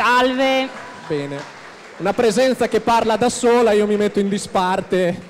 Salve. Bene. Una presenza che parla da sola, io mi metto in disparte.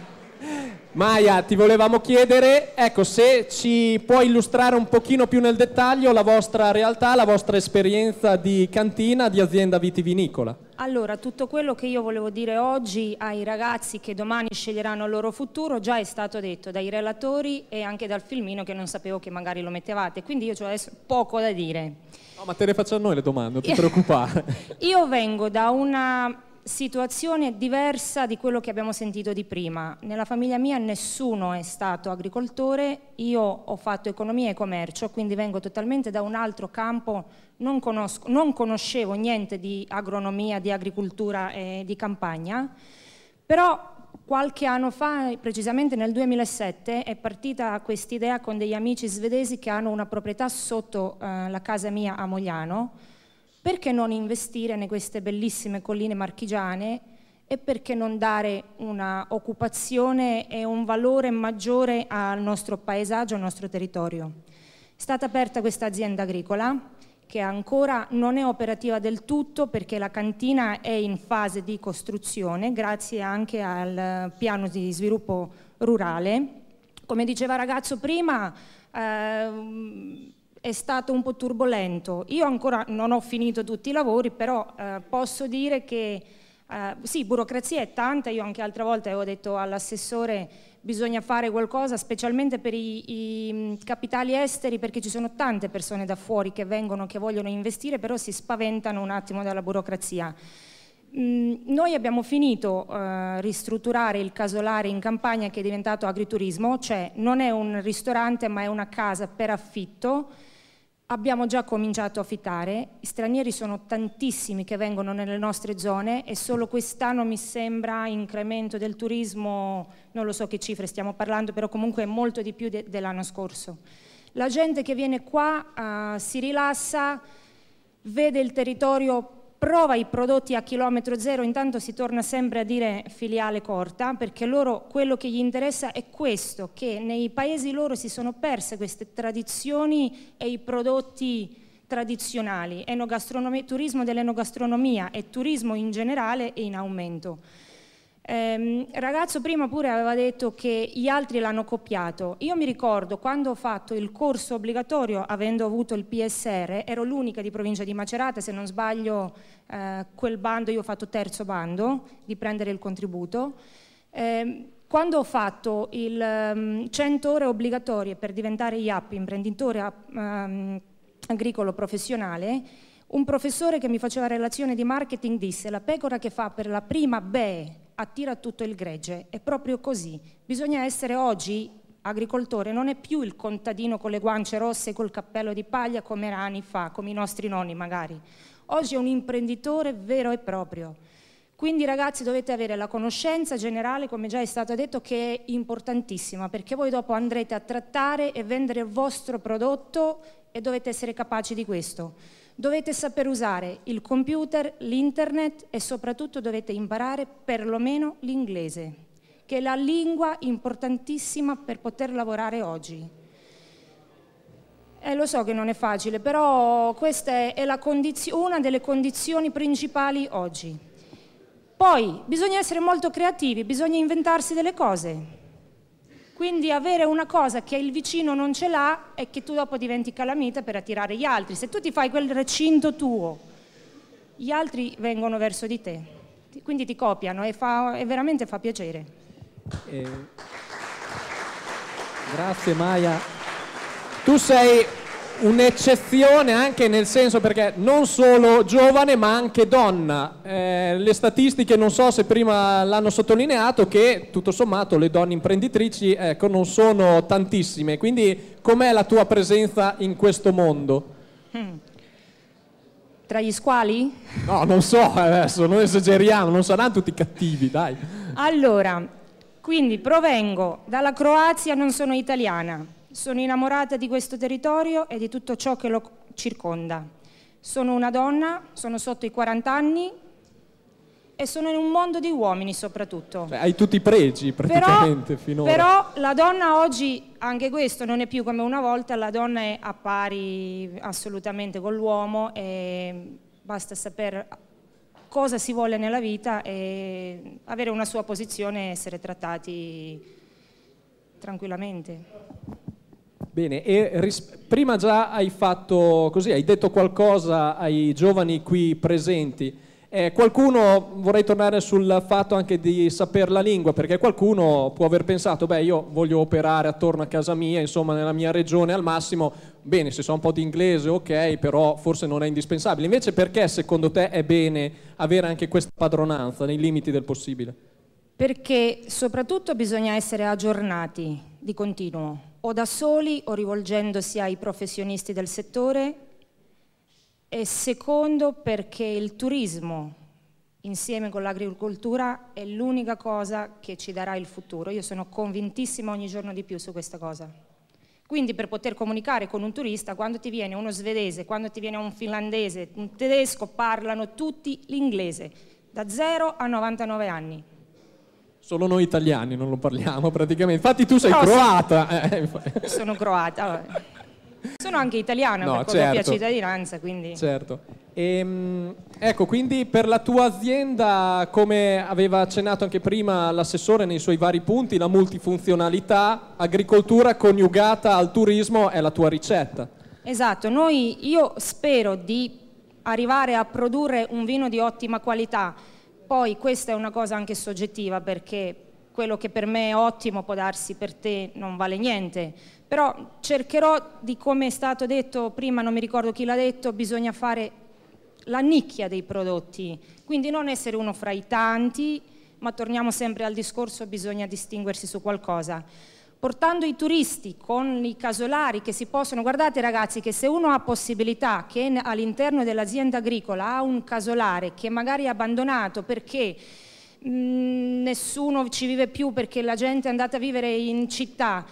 Maia, ti volevamo chiedere, ecco, se ci puoi illustrare un pochino più nel dettaglio la vostra realtà, la vostra esperienza di cantina di azienda vitivinicola. Allora, tutto quello che io volevo dire oggi ai ragazzi che domani sceglieranno il loro futuro già è stato detto dai relatori e anche dal filmino che non sapevo che magari lo mettevate, quindi io ho adesso poco da dire. No, ma te ne faccio a noi le domande, non ti preoccupare. io vengo da una situazione diversa di quello che abbiamo sentito di prima. Nella famiglia mia nessuno è stato agricoltore, io ho fatto economia e commercio, quindi vengo totalmente da un altro campo non, conosco, non conoscevo niente di agronomia, di agricoltura e di campagna, però qualche anno fa, precisamente nel 2007, è partita questa idea con degli amici svedesi che hanno una proprietà sotto eh, la casa mia a Mogliano, perché non investire in queste bellissime colline marchigiane e perché non dare un'occupazione e un valore maggiore al nostro paesaggio, al nostro territorio. È stata aperta questa azienda agricola che ancora non è operativa del tutto perché la cantina è in fase di costruzione grazie anche al piano di sviluppo rurale. Come diceva ragazzo prima, eh, è stato un po' turbolento. Io ancora non ho finito tutti i lavori, però eh, posso dire che eh, sì, burocrazia è tanta, io anche altra volta avevo detto all'assessore bisogna fare qualcosa specialmente per i, i, mm, capitali esteri perché ci sono tante persone da fuori che vengono, che vogliono investire, però si spaventano un attimo dalla burocrazia. Mm, noi abbiamo finito eh, ristrutturare il casolare in campagna che è diventato agriturismo, cioè non è un ristorante ma è una casa per affitto Abbiamo già cominciato a fittare, i stranieri sono tantissimi che vengono nelle nostre zone e solo quest'anno mi sembra incremento del turismo, non lo so che cifre stiamo parlando, però comunque è molto di più de dell'anno scorso. La gente che viene qua uh, si rilassa, vede il territorio prova i prodotti a chilometro zero, intanto si torna sempre a dire filiale corta, perché loro quello che gli interessa è questo, che nei paesi loro si sono perse queste tradizioni e i prodotti tradizionali, turismo dell'enogastronomia e turismo in generale è in aumento. Eh, ragazzo prima pure aveva detto che gli altri l'hanno copiato. Io mi ricordo quando ho fatto il corso obbligatorio, avendo avuto il PSR, ero l'unica di provincia di Macerata, se non sbaglio eh, quel bando, io ho fatto terzo bando, di prendere il contributo. Eh, quando ho fatto il um, ehm, 100 ore obbligatorie per diventare IAP, imprenditore um, agricolo professionale, un professore che mi faceva relazione di marketing disse la pecora che fa per la prima BE attira tutto il gregge, è proprio così. Bisogna essere oggi agricoltore, non è più il contadino con le guance rosse e col cappello di paglia come era anni fa, come i nostri nonni magari. Oggi è un imprenditore vero e proprio. Quindi ragazzi dovete avere la conoscenza generale, come già è stato detto, che è importantissima, perché voi dopo andrete a trattare e vendere il vostro prodotto e dovete essere capaci di questo. Dovete saper usare il computer, l'internet e soprattutto dovete imparare perlomeno l'inglese, che è la lingua importantissima per poter lavorare oggi. Eh, lo so che non è facile, però questa è, è una delle condizioni principali oggi. Poi bisogna essere molto creativi, bisogna inventarsi delle cose. Quindi avere una cosa che il vicino non ce l'ha e che tu dopo diventi calamita per attirare gli altri. Se tu ti fai quel recinto tuo, gli altri vengono verso di te, quindi ti copiano e, fa, e veramente fa piacere. Eh, grazie Maia. Tu sei un'eccezione anche nel senso perché non solo giovane ma anche donna. Eh, le statistiche non so se prima l'hanno sottolineato che tutto sommato le donne imprenditrici ecco, non sono tantissime, quindi com'è la tua presenza in questo mondo? Mm. Tra gli squali? No, non so, eh, adesso non esageriamo, non saranno tutti cattivi, dai. Allora, quindi provengo dalla Croazia, non sono italiana sono innamorata di questo territorio e di tutto ciò che lo circonda. Sono una donna, sono sotto i 40 anni e sono in un mondo di uomini soprattutto. Cioè, hai tutti i pregi praticamente però, finora. Però la donna oggi, anche questo non è più come una volta, la donna è a pari assolutamente con l'uomo e basta sapere cosa si vuole nella vita e avere una sua posizione e essere trattati tranquillamente. Bene, e ris- prima già hai fatto così, hai detto qualcosa ai giovani qui presenti. Eh, qualcuno, vorrei tornare sul fatto anche di sapere la lingua, perché qualcuno può aver pensato, beh io voglio operare attorno a casa mia, insomma nella mia regione al massimo, bene se so un po' di inglese ok, però forse non è indispensabile. Invece perché secondo te è bene avere anche questa padronanza nei limiti del possibile? Perché soprattutto bisogna essere aggiornati di continuo, o da soli o rivolgendosi ai professionisti del settore e secondo perché il turismo insieme con l'agricoltura è l'unica cosa che ci darà il futuro. Io sono convintissima ogni giorno di più su questa cosa. Quindi per poter comunicare con un turista, quando ti viene uno svedese, quando ti viene un finlandese, un tedesco, parlano tutti l'inglese, da 0 a 99 anni. Solo noi italiani non lo parliamo praticamente. Infatti tu sei no, croata. Eh, eh, Sono croata. Sono anche italiana no, perché certo. ho doppia cittadinanza, quindi... Certo. E, ehm, ecco, quindi per la tua azienda, come aveva accennato anche prima l'assessore nei suoi vari punti, la multifunzionalità, agricoltura coniugata al turismo è la tua ricetta. Esatto, Noi, io spero di arrivare a produrre un vino di ottima qualità, poi questa è una cosa anche soggettiva perché quello che per me è ottimo può darsi per te non vale niente, però cercherò di come è stato detto prima, non mi ricordo chi l'ha detto, bisogna fare la nicchia dei prodotti, quindi non essere uno fra i tanti, ma torniamo sempre al discorso, bisogna distinguersi su qualcosa portando i turisti con i casolari che si possono, guardate ragazzi che se uno ha possibilità che all'interno dell'azienda agricola ha un casolare che magari è abbandonato perché mh, mm, nessuno ci vive più perché la gente è andata a vivere in città,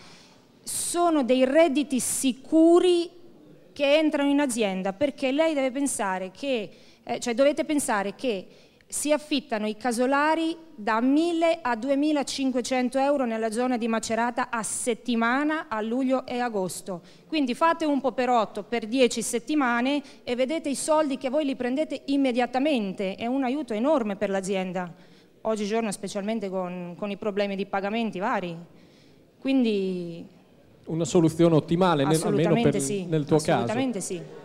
sono dei redditi sicuri che entrano in azienda perché lei deve pensare che, eh, cioè dovete pensare che si affittano i casolari da 1.000 a 2.500 euro nella zona di Macerata a settimana a luglio e agosto. Quindi fate un po' per 8, per 10 settimane e vedete i soldi che voi li prendete immediatamente, è un aiuto enorme per l'azienda, oggigiorno specialmente con, con i problemi di pagamenti vari. Quindi una soluzione ottimale, almeno per, sì, nel tuo assolutamente caso. Assolutamente sì.